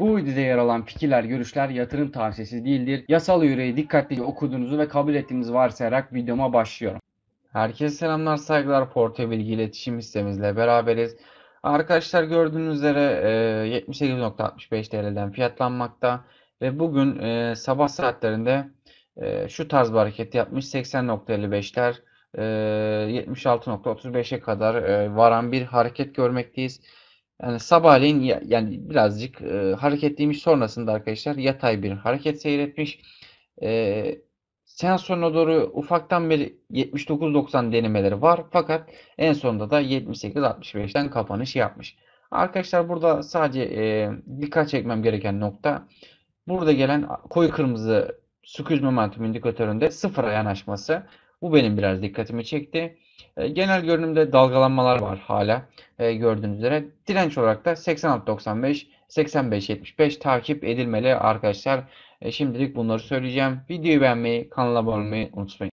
Bu videoda yer alan fikirler, görüşler yatırım tavsiyesi değildir. Yasal yüreği dikkatlice okuduğunuzu ve kabul ettiğinizi varsayarak videoma başlıyorum. Herkese selamlar, saygılar. Porto Bilgi iletişim sistemimizle beraberiz. Arkadaşlar gördüğünüz üzere 78.65 e, TL'den fiyatlanmakta ve bugün e, sabah saatlerinde e, şu tarz bir hareket yapmış 80.55'ler 76.35'e kadar varan bir hareket görmekteyiz. Yani sabahleyin ya, yani birazcık e, hareketliymiş sonrasında arkadaşlar yatay bir hareket seyretmiş. E, seans sonuna doğru ufaktan bir 79-90 denemeleri var. Fakat en sonunda da 78-65'ten kapanış yapmış. Arkadaşlar burada sadece e, dikkat çekmem gereken nokta burada gelen koyu kırmızı süküz momentum indikatöründe sıfıra yanaşması. Bu benim biraz dikkatimi çekti. E, genel görünümde dalgalanmalar var hala e, gördüğünüz üzere. Direnç olarak da 86.95, 85.75 takip edilmeli arkadaşlar. E, şimdilik bunları söyleyeceğim. Videoyu beğenmeyi, kanala abone olmayı unutmayın.